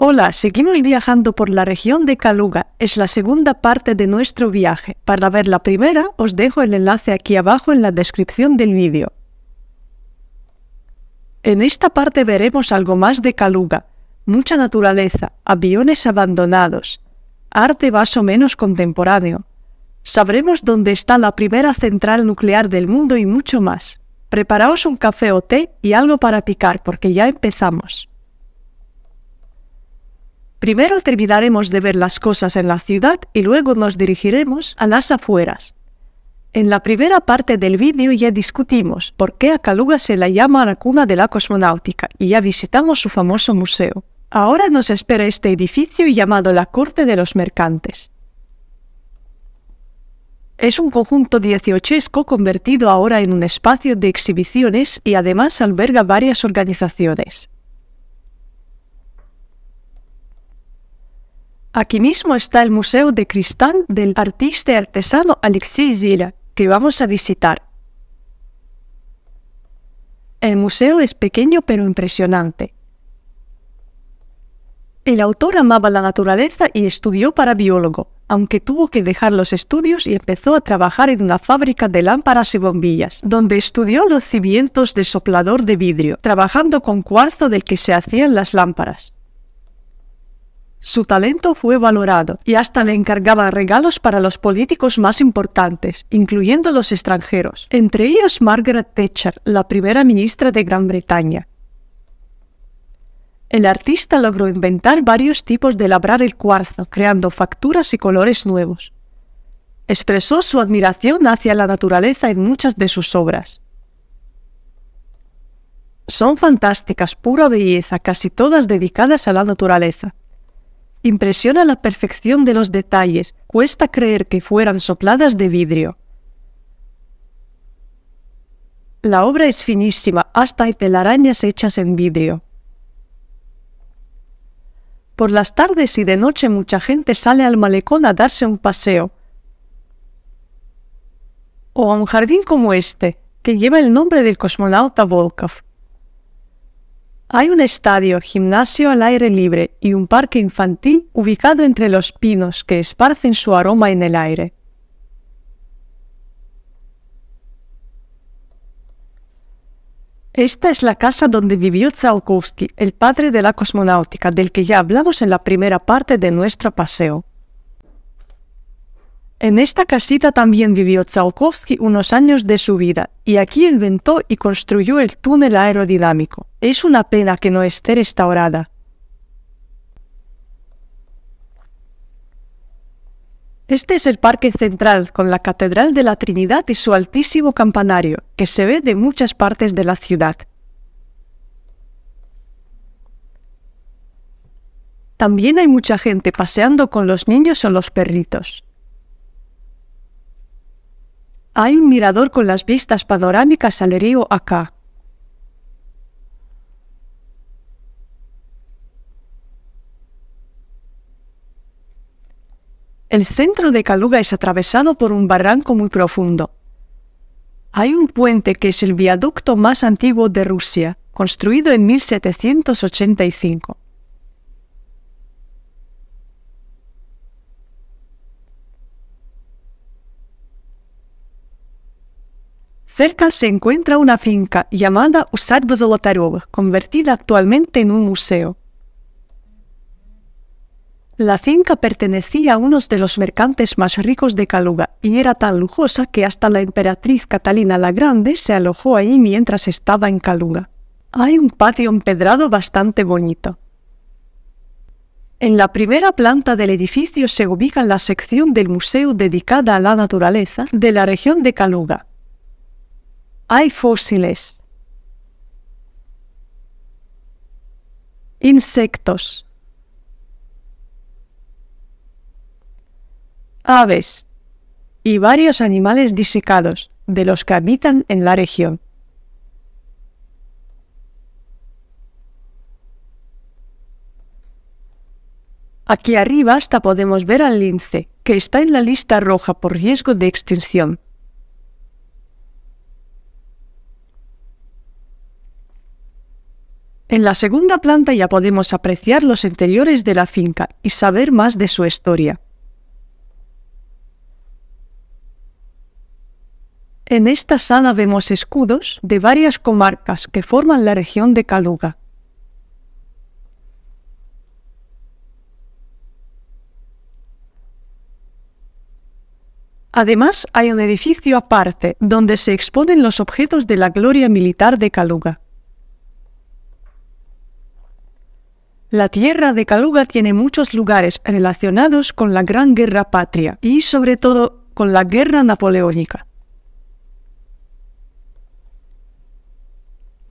Hola, seguimos viajando por la región de Kaluga. Es la segunda parte de nuestro viaje. Para ver la primera, os dejo el enlace aquí abajo en la descripción del vídeo. En esta parte veremos algo más de Kaluga. Mucha naturaleza, aviones abandonados, arte más o menos contemporáneo. Sabremos dónde está la primera central nuclear del mundo y mucho más. Preparaos un café o té y algo para picar porque ya empezamos. Primero terminaremos de ver las cosas en la ciudad y luego nos dirigiremos a las afueras. En la primera parte del vídeo ya discutimos por qué a Kaluga se la llama la cuna de la cosmonáutica y ya visitamos su famoso museo. Ahora nos espera este edificio llamado la Corte de los Mercantes. Es un conjunto dieciochesco convertido ahora en un espacio de exhibiciones y además alberga varias organizaciones. Aquí mismo está el Museo de Cristal del artista y artesano Alexis Zila, que vamos a visitar. El museo es pequeño pero impresionante. El autor amaba la naturaleza y estudió para biólogo, aunque tuvo que dejar los estudios y empezó a trabajar en una fábrica de lámparas y bombillas, donde estudió los cimientos de soplador de vidrio, trabajando con cuarzo del que se hacían las lámparas. Su talento fue valorado y hasta le encargaban regalos para los políticos más importantes, incluyendo los extranjeros, entre ellos Margaret Thatcher, la primera ministra de Gran Bretaña. El artista logró inventar varios tipos de labrar el cuarzo, creando facturas y colores nuevos. Expresó su admiración hacia la naturaleza en muchas de sus obras. Son fantásticas, pura belleza, casi todas dedicadas a la naturaleza. Impresiona la perfección de los detalles, cuesta creer que fueran sopladas de vidrio. La obra es finísima, hasta hay telarañas hechas en vidrio. Por las tardes y de noche mucha gente sale al malecón a darse un paseo, o a un jardín como este, que lleva el nombre del cosmonauta Volkov. Hay un estadio, gimnasio al aire libre y un parque infantil ubicado entre los pinos que esparcen su aroma en el aire. Esta es la casa donde vivió Tsiolkovsky, el padre de la cosmonáutica, del que ya hablamos en la primera parte de nuestro paseo. En esta casita también vivió Tsiolkovsky unos años de su vida, y aquí inventó y construyó el túnel aerodinámico. Es una pena que no esté restaurada. Este es el parque central con la Catedral de la Trinidad y su altísimo campanario, que se ve de muchas partes de la ciudad. También hay mucha gente paseando con los niños o los perritos. Hay un mirador con las vistas panorámicas al río acá. El centro de Kaluga es atravesado por un barranco muy profundo. Hay un puente que es el viaducto más antiguo de Rusia, construido en 1785. Cerca se encuentra una finca llamada Usad convertida actualmente en un museo. La finca pertenecía a uno de los mercantes más ricos de Caluga y era tan lujosa que hasta la emperatriz Catalina la Grande se alojó ahí mientras estaba en Caluga. Hay un patio empedrado bastante bonito. En la primera planta del edificio se ubica la sección del museo dedicada a la naturaleza de la región de Caluga. Hay fósiles, insectos, aves y varios animales disecados de los que habitan en la región. Aquí arriba hasta podemos ver al lince, que está en la lista roja por riesgo de extinción. En la segunda planta ya podemos apreciar los interiores de la finca y saber más de su historia. En esta sala vemos escudos de varias comarcas que forman la región de Caluga. Además, hay un edificio aparte donde se exponen los objetos de la gloria militar de Caluga. La tierra de Caluga tiene muchos lugares relacionados con la Gran Guerra Patria y sobre todo con la Guerra Napoleónica.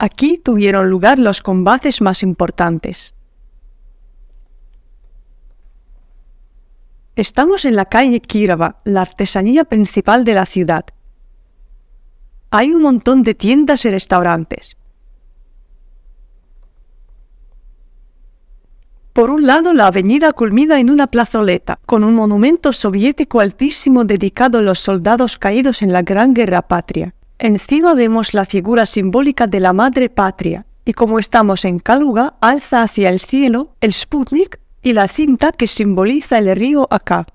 Aquí tuvieron lugar los combates más importantes. Estamos en la calle Kirava, la artesanía principal de la ciudad. Hay un montón de tiendas y restaurantes. Por un lado, la avenida culmina en una plazoleta, con un monumento soviético altísimo dedicado a los soldados caídos en la Gran Guerra Patria. Encima vemos la figura simbólica de la madre patria, y como estamos en Kaluga, alza hacia el cielo el Sputnik y la cinta que simboliza el río Aká.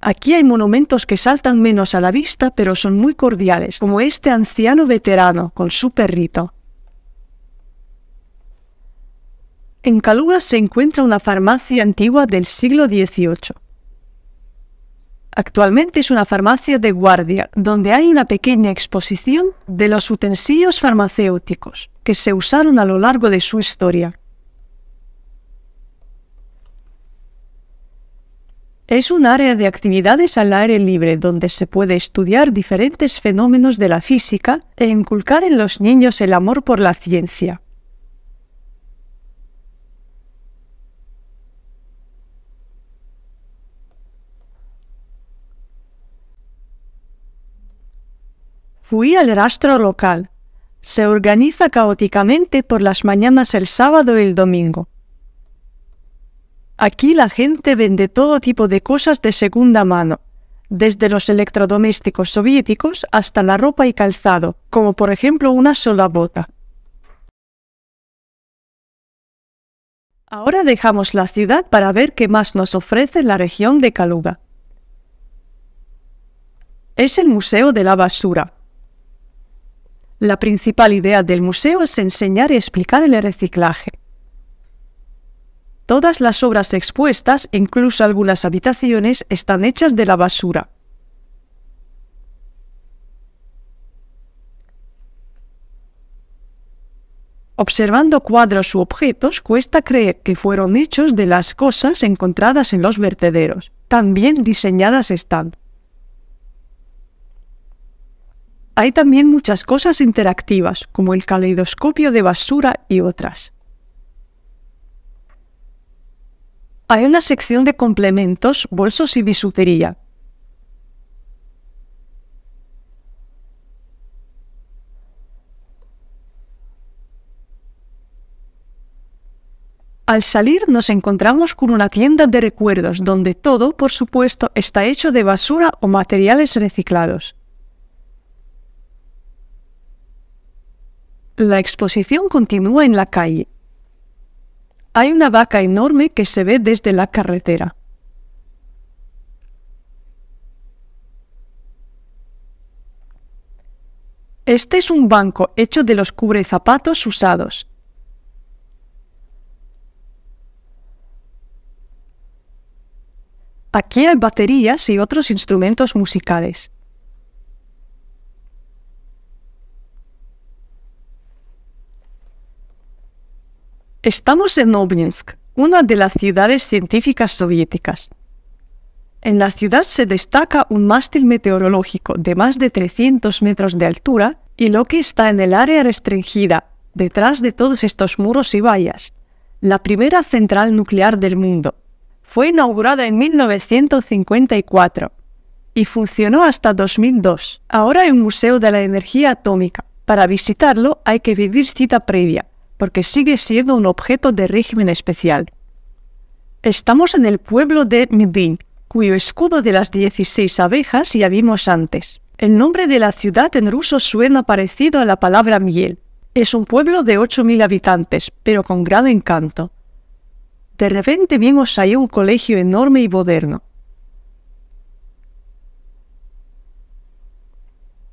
Aquí hay monumentos que saltan menos a la vista, pero son muy cordiales, como este anciano veterano con su perrito. En Calúa se encuentra una farmacia antigua del siglo XVIII. Actualmente es una farmacia de guardia, donde hay una pequeña exposición de los utensilios farmacéuticos que se usaron a lo largo de su historia. Es un área de actividades al aire libre donde se puede estudiar diferentes fenómenos de la física e inculcar en los niños el amor por la ciencia. Fui al rastro local. Se organiza caóticamente por las mañanas el sábado y el domingo. Aquí la gente vende todo tipo de cosas de segunda mano, desde los electrodomésticos soviéticos hasta la ropa y calzado, como por ejemplo una sola bota. Ahora dejamos la ciudad para ver qué más nos ofrece la región de Kaluga. Es el Museo de la Basura, la principal idea del museo es enseñar y explicar el reciclaje. Todas las obras expuestas, incluso algunas habitaciones, están hechas de la basura. Observando cuadros u objetos cuesta creer que fueron hechos de las cosas encontradas en los vertederos. También diseñadas están. Hay también muchas cosas interactivas, como el caleidoscopio de basura y otras. Hay una sección de complementos, bolsos y bisutería. Al salir nos encontramos con una tienda de recuerdos donde todo, por supuesto, está hecho de basura o materiales reciclados. La exposición continúa en la calle. Hay una vaca enorme que se ve desde la carretera. Este es un banco hecho de los cubrezapatos usados. Aquí hay baterías y otros instrumentos musicales. Estamos en Obninsk, una de las ciudades científicas soviéticas. En la ciudad se destaca un mástil meteorológico de más de 300 metros de altura y lo que está en el área restringida, detrás de todos estos muros y vallas, la primera central nuclear del mundo. Fue inaugurada en 1954 y funcionó hasta 2002. Ahora hay un museo de la energía atómica. Para visitarlo hay que vivir cita previa porque sigue siendo un objeto de régimen especial. Estamos en el pueblo de Medin, cuyo escudo de las 16 abejas ya vimos antes. El nombre de la ciudad en ruso suena parecido a la palabra miel. Es un pueblo de 8.000 habitantes, pero con gran encanto. De repente vimos ahí un colegio enorme y moderno.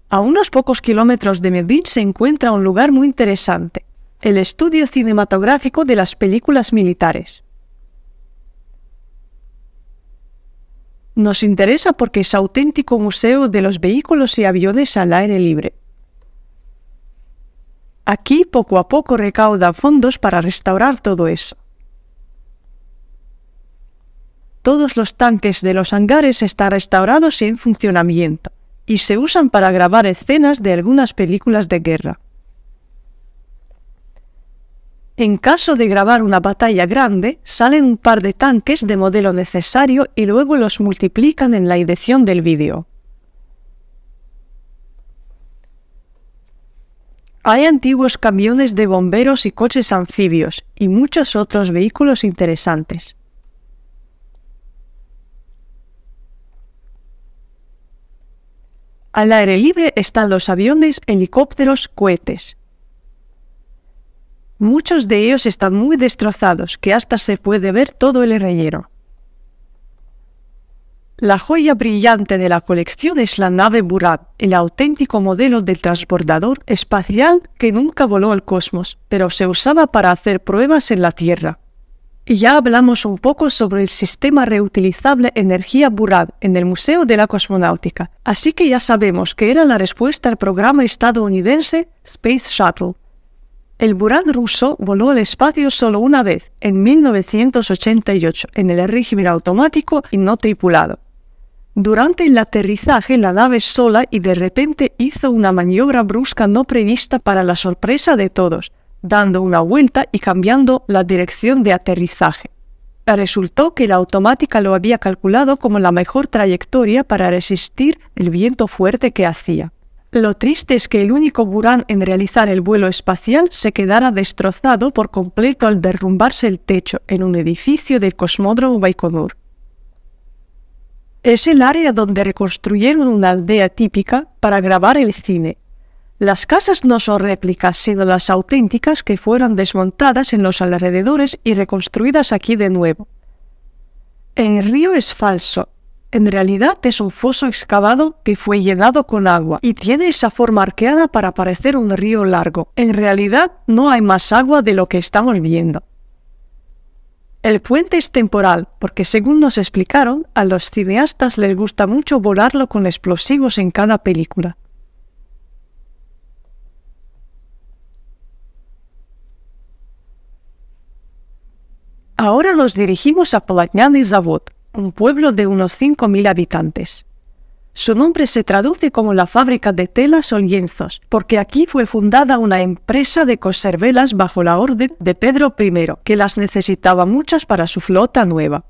A unos pocos kilómetros de Medellín se encuentra un lugar muy interesante el estudio cinematográfico de las películas militares. Nos interesa porque es auténtico museo de los vehículos y aviones al aire libre. Aquí poco a poco recauda fondos para restaurar todo eso. Todos los tanques de los hangares están restaurados y en funcionamiento, y se usan para grabar escenas de algunas películas de guerra. En caso de grabar una batalla grande, salen un par de tanques de modelo necesario y luego los multiplican en la edición del vídeo. Hay antiguos camiones de bomberos y coches anfibios, y muchos otros vehículos interesantes. Al aire libre están los aviones, helicópteros, cohetes. Muchos de ellos están muy destrozados, que hasta se puede ver todo el relleno. La joya brillante de la colección es la nave Burad, el auténtico modelo del transbordador espacial que nunca voló al cosmos, pero se usaba para hacer pruebas en la Tierra. Y ya hablamos un poco sobre el sistema reutilizable Energía Burad en el Museo de la Cosmonáutica, así que ya sabemos que era la respuesta al programa estadounidense Space Shuttle. El Buran ruso voló al espacio solo una vez, en 1988, en el régimen automático y no tripulado. Durante el aterrizaje la nave sola y de repente hizo una maniobra brusca no prevista para la sorpresa de todos, dando una vuelta y cambiando la dirección de aterrizaje. Resultó que la automática lo había calculado como la mejor trayectoria para resistir el viento fuerte que hacía. Lo triste es que el único Burán en realizar el vuelo espacial se quedara destrozado por completo al derrumbarse el techo en un edificio del cosmódromo Baikonur. Es el área donde reconstruyeron una aldea típica para grabar el cine. Las casas no son réplicas, sino las auténticas que fueron desmontadas en los alrededores y reconstruidas aquí de nuevo. En río es falso, en realidad es un foso excavado que fue llenado con agua y tiene esa forma arqueada para parecer un río largo. En realidad no hay más agua de lo que estamos viendo. El puente es temporal porque según nos explicaron, a los cineastas les gusta mucho volarlo con explosivos en cada película. Ahora nos dirigimos a y Zavod, un pueblo de unos 5.000 habitantes. Su nombre se traduce como la fábrica de telas o lienzos, porque aquí fue fundada una empresa de coser velas bajo la orden de Pedro I, que las necesitaba muchas para su flota nueva.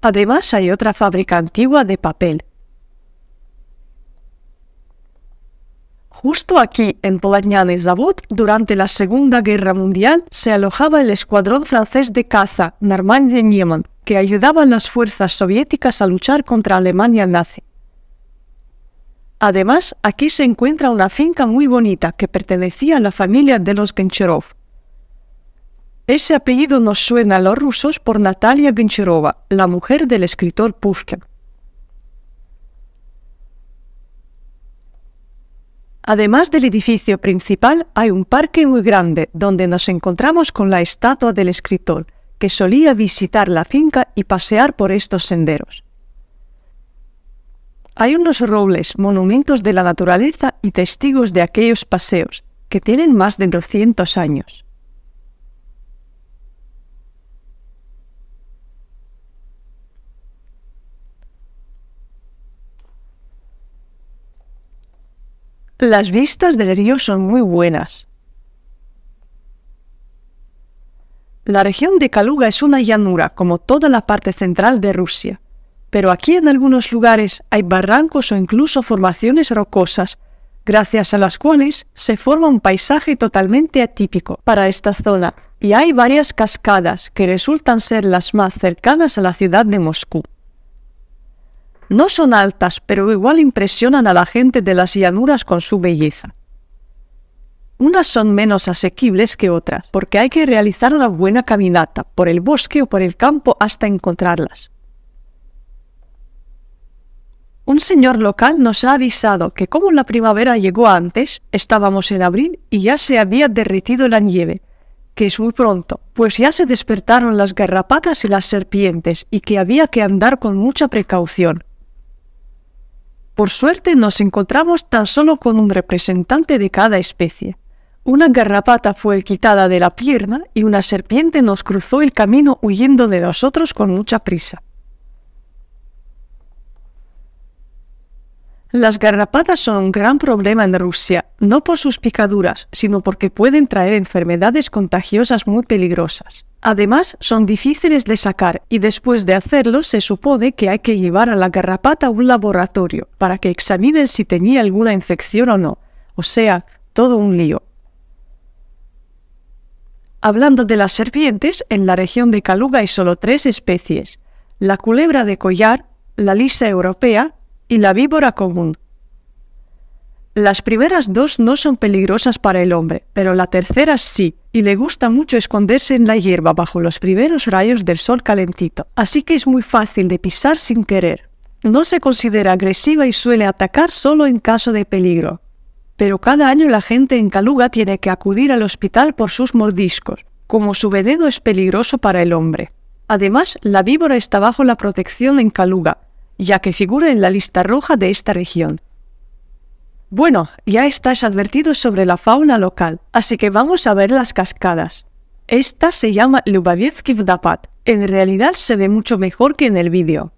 Además hay otra fábrica antigua de papel, Justo aquí, en y zavod durante la Segunda Guerra Mundial, se alojaba el escuadrón francés de caza Normandie-Niemann, que ayudaba a las fuerzas soviéticas a luchar contra Alemania nazi. Además, aquí se encuentra una finca muy bonita que pertenecía a la familia de los Gencherov. Ese apellido nos suena a los rusos por Natalia Gencherova, la mujer del escritor Pushkin. Además del edificio principal hay un parque muy grande donde nos encontramos con la estatua del escritor, que solía visitar la finca y pasear por estos senderos. Hay unos robles, monumentos de la naturaleza y testigos de aquellos paseos, que tienen más de 200 años. Las vistas del río son muy buenas. La región de Kaluga es una llanura, como toda la parte central de Rusia, pero aquí en algunos lugares hay barrancos o incluso formaciones rocosas, gracias a las cuales se forma un paisaje totalmente atípico para esta zona, y hay varias cascadas que resultan ser las más cercanas a la ciudad de Moscú. No son altas, pero igual impresionan a la gente de las llanuras con su belleza. Unas son menos asequibles que otras, porque hay que realizar una buena caminata por el bosque o por el campo hasta encontrarlas. Un señor local nos ha avisado que como la primavera llegó antes, estábamos en abril y ya se había derretido la nieve, que es muy pronto, pues ya se despertaron las garrapatas y las serpientes y que había que andar con mucha precaución, por suerte nos encontramos tan solo con un representante de cada especie. Una garrapata fue quitada de la pierna y una serpiente nos cruzó el camino huyendo de nosotros con mucha prisa. Las garrapatas son un gran problema en Rusia, no por sus picaduras, sino porque pueden traer enfermedades contagiosas muy peligrosas. Además, son difíciles de sacar y después de hacerlo se supone que hay que llevar a la garrapata a un laboratorio para que examinen si tenía alguna infección o no. O sea, todo un lío. Hablando de las serpientes, en la región de Caluga hay solo tres especies, la culebra de collar, la lisa europea y la víbora común. Las primeras dos no son peligrosas para el hombre, pero la tercera sí, y le gusta mucho esconderse en la hierba bajo los primeros rayos del sol calentito, así que es muy fácil de pisar sin querer. No se considera agresiva y suele atacar solo en caso de peligro. Pero cada año la gente en Caluga tiene que acudir al hospital por sus mordiscos, como su veneno es peligroso para el hombre. Además, la víbora está bajo la protección en Caluga, ya que figura en la lista roja de esta región, bueno, ya estáis advertidos sobre la fauna local, así que vamos a ver las cascadas. Esta se llama Lubavetsky Vdapad. En realidad se ve mucho mejor que en el vídeo.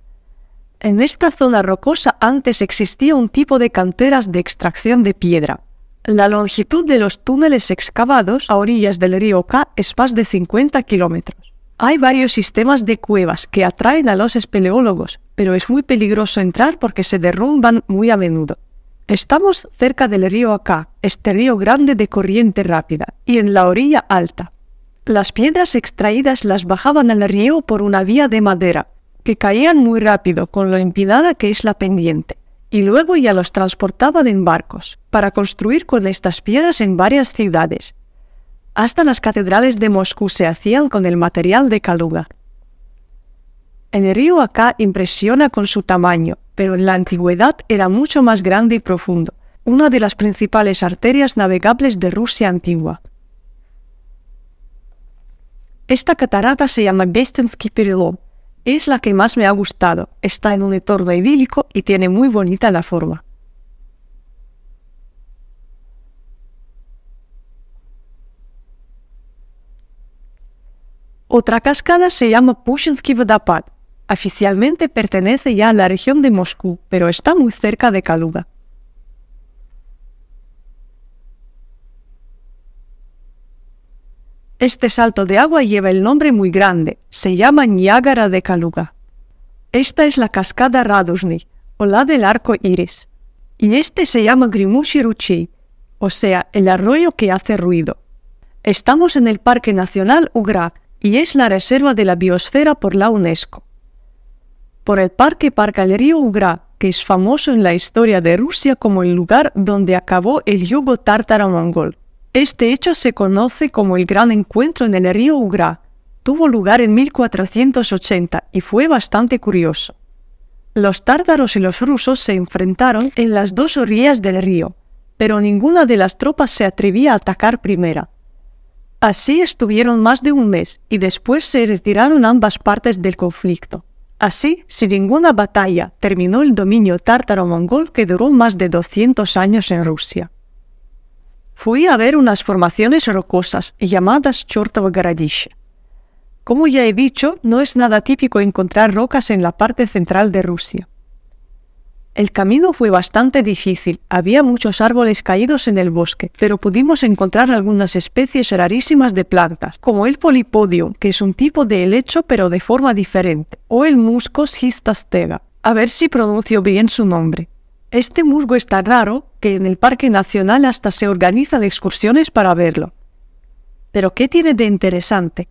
En esta zona rocosa antes existía un tipo de canteras de extracción de piedra. La longitud de los túneles excavados a orillas del río K es más de 50 kilómetros. Hay varios sistemas de cuevas que atraen a los espeleólogos, pero es muy peligroso entrar porque se derrumban muy a menudo. Estamos cerca del río acá, este río grande de corriente rápida, y en la orilla alta. Las piedras extraídas las bajaban al río por una vía de madera, que caían muy rápido con lo empinada que es la pendiente, y luego ya los transportaban en barcos, para construir con estas piedras en varias ciudades. Hasta las catedrales de Moscú se hacían con el material de caluga. El río acá impresiona con su tamaño, pero en la antigüedad era mucho más grande y profundo, una de las principales arterias navegables de Rusia antigua. Esta catarata se llama Bestensky Perilov. Es la que más me ha gustado. Está en un entorno idílico y tiene muy bonita la forma. Otra cascada se llama Pushinsky Vodopad. Oficialmente pertenece ya a la región de Moscú, pero está muy cerca de Kaluga. Este salto de agua lleva el nombre muy grande, se llama Niágara de Kaluga. Esta es la cascada Raduzny, o la del arco iris, y este se llama Grimushiruchi, o sea, el arroyo que hace ruido. Estamos en el Parque Nacional Ugra y es la reserva de la biosfera por la UNESCO por el parque Parca el Río Ugra, que es famoso en la historia de Rusia como el lugar donde acabó el yugo tártaro mongol. Este hecho se conoce como el Gran Encuentro en el río Ugra. Tuvo lugar en 1480 y fue bastante curioso. Los tártaros y los rusos se enfrentaron en las dos orillas del río, pero ninguna de las tropas se atrevía a atacar primera. Así estuvieron más de un mes y después se retiraron ambas partes del conflicto. Así, sin ninguna batalla, terminó el dominio tártaro-mongol que duró más de 200 años en Rusia. Fui a ver unas formaciones rocosas llamadas chortov Como ya he dicho, no es nada típico encontrar rocas en la parte central de Rusia. El camino fue bastante difícil, había muchos árboles caídos en el bosque, pero pudimos encontrar algunas especies rarísimas de plantas, como el polipodio, que es un tipo de helecho pero de forma diferente, o el muscos schistastega, A ver si pronuncio bien su nombre. Este musgo es tan raro que en el Parque Nacional hasta se organizan excursiones para verlo. Pero ¿qué tiene de interesante?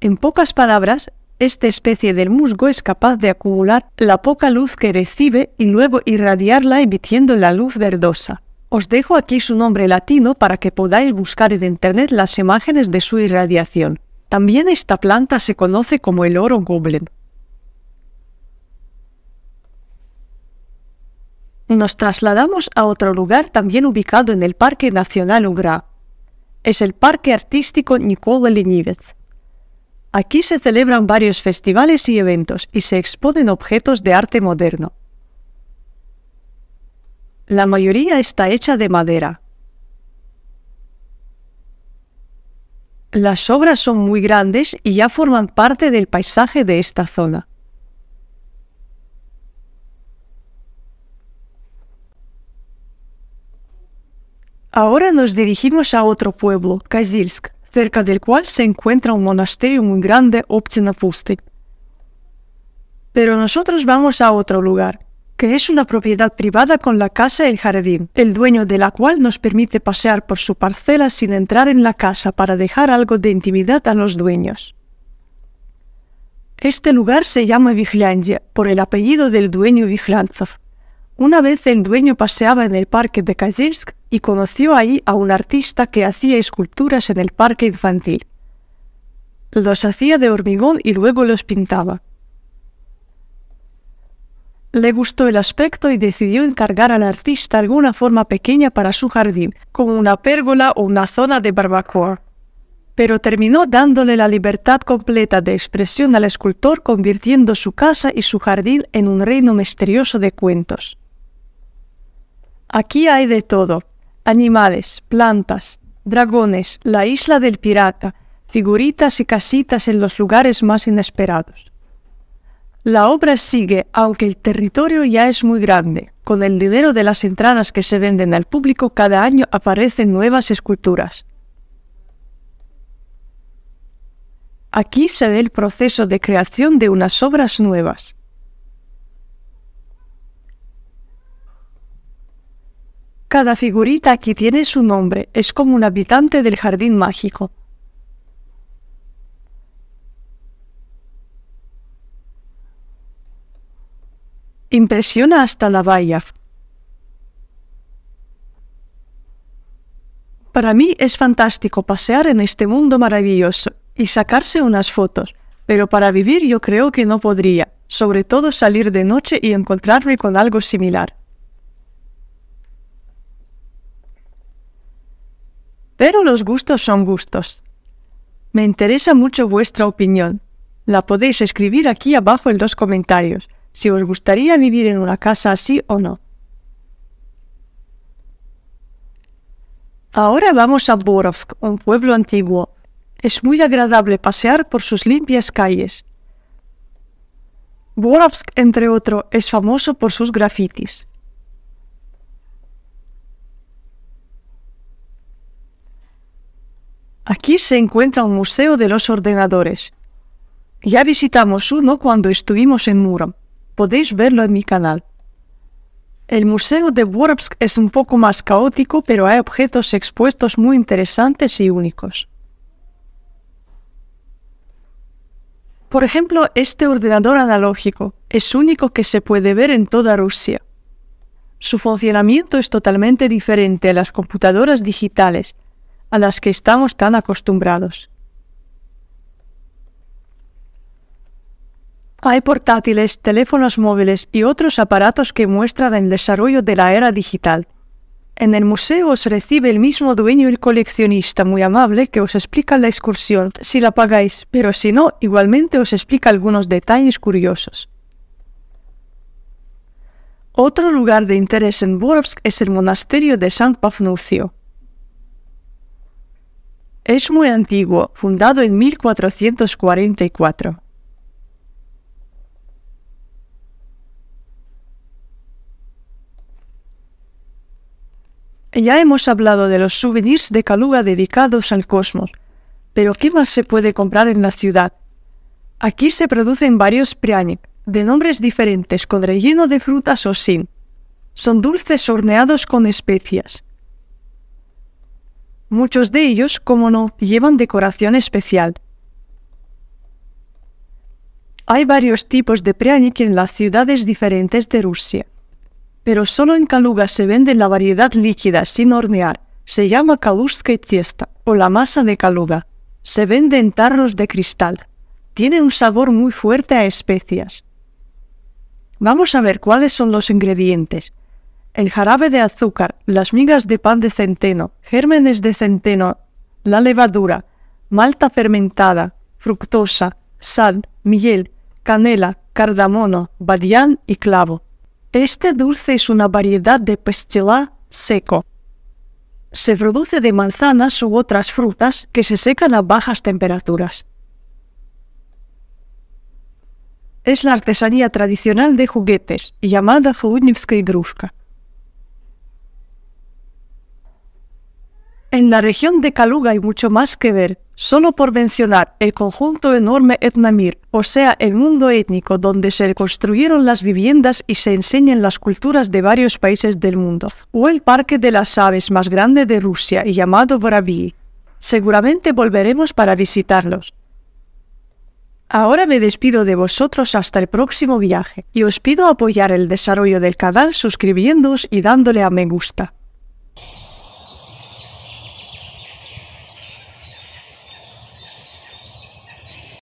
En pocas palabras, esta especie del musgo es capaz de acumular la poca luz que recibe y luego irradiarla emitiendo la luz verdosa. Os dejo aquí su nombre latino para que podáis buscar en internet las imágenes de su irradiación. También esta planta se conoce como el oro goblin. Nos trasladamos a otro lugar también ubicado en el Parque Nacional Ugra. Es el Parque Artístico Nikola Linivetz. Aquí se celebran varios festivales y eventos y se exponen objetos de arte moderno. La mayoría está hecha de madera. Las obras son muy grandes y ya forman parte del paisaje de esta zona. Ahora nos dirigimos a otro pueblo, Kazilsk, cerca del cual se encuentra un monasterio muy grande, Optinapusti. Pero nosotros vamos a otro lugar, que es una propiedad privada con la casa y el jardín, el dueño de la cual nos permite pasear por su parcela sin entrar en la casa para dejar algo de intimidad a los dueños. Este lugar se llama Viglandia, por el apellido del dueño Viglanzov. Una vez el dueño paseaba en el parque de Kazinsk y conoció ahí a un artista que hacía esculturas en el parque infantil. Los hacía de hormigón y luego los pintaba. Le gustó el aspecto y decidió encargar al artista alguna forma pequeña para su jardín, como una pérgola o una zona de barbacoa. Pero terminó dándole la libertad completa de expresión al escultor, convirtiendo su casa y su jardín en un reino misterioso de cuentos. Aquí hay de todo, animales, plantas, dragones, la isla del pirata, figuritas y casitas en los lugares más inesperados. La obra sigue, aunque el territorio ya es muy grande. Con el dinero de las entradas que se venden al público cada año aparecen nuevas esculturas. Aquí se ve el proceso de creación de unas obras nuevas. Cada figurita aquí tiene su nombre, es como un habitante del jardín mágico. Impresiona hasta la valla. Para mí es fantástico pasear en este mundo maravilloso y sacarse unas fotos, pero para vivir yo creo que no podría, sobre todo salir de noche y encontrarme con algo similar. Pero los gustos son gustos. Me interesa mucho vuestra opinión. La podéis escribir aquí abajo en los comentarios, si os gustaría vivir en una casa así o no. Ahora vamos a Borovsk, un pueblo antiguo. Es muy agradable pasear por sus limpias calles. Borovsk, entre otro, es famoso por sus grafitis. Aquí se encuentra un museo de los ordenadores. Ya visitamos uno cuando estuvimos en Murom. Podéis verlo en mi canal. El museo de Worpsk es un poco más caótico, pero hay objetos expuestos muy interesantes y únicos. Por ejemplo, este ordenador analógico es único que se puede ver en toda Rusia. Su funcionamiento es totalmente diferente a las computadoras digitales, a las que estamos tan acostumbrados. Hay portátiles, teléfonos móviles y otros aparatos que muestran el desarrollo de la era digital. En el museo os recibe el mismo dueño y coleccionista muy amable que os explica la excursión si la pagáis, pero si no, igualmente os explica algunos detalles curiosos. Otro lugar de interés en Borovsk es el monasterio de San Pafnucio. Es muy antiguo, fundado en 1444. Ya hemos hablado de los souvenirs de Kaluga dedicados al cosmos, pero ¿qué más se puede comprar en la ciudad? Aquí se producen varios prianik, de nombres diferentes, con relleno de frutas o sin. Son dulces horneados con especias. Muchos de ellos, como no, llevan decoración especial. Hay varios tipos de preanik en las ciudades diferentes de Rusia. Pero solo en Kaluga se vende la variedad líquida sin hornear. Se llama kaluska tiesta o la masa de Kaluga. Se vende en tarros de cristal. Tiene un sabor muy fuerte a especias. Vamos a ver cuáles son los ingredientes el jarabe de azúcar, las migas de pan de centeno, gérmenes de centeno, la levadura, malta fermentada, fructosa, sal, miel, canela, cardamomo, badián y clavo. Este dulce es una variedad de pestilá seco. Se produce de manzanas u otras frutas que se secan a bajas temperaturas. Es la artesanía tradicional de juguetes, llamada y Igruska. En la región de Kaluga hay mucho más que ver. Solo por mencionar el conjunto enorme Etnamir, o sea, el mundo étnico donde se construyeron las viviendas y se enseñan las culturas de varios países del mundo, o el parque de las aves más grande de Rusia y llamado bravi Seguramente volveremos para visitarlos. Ahora me despido de vosotros hasta el próximo viaje y os pido apoyar el desarrollo del canal suscribiéndoos y dándole a me gusta.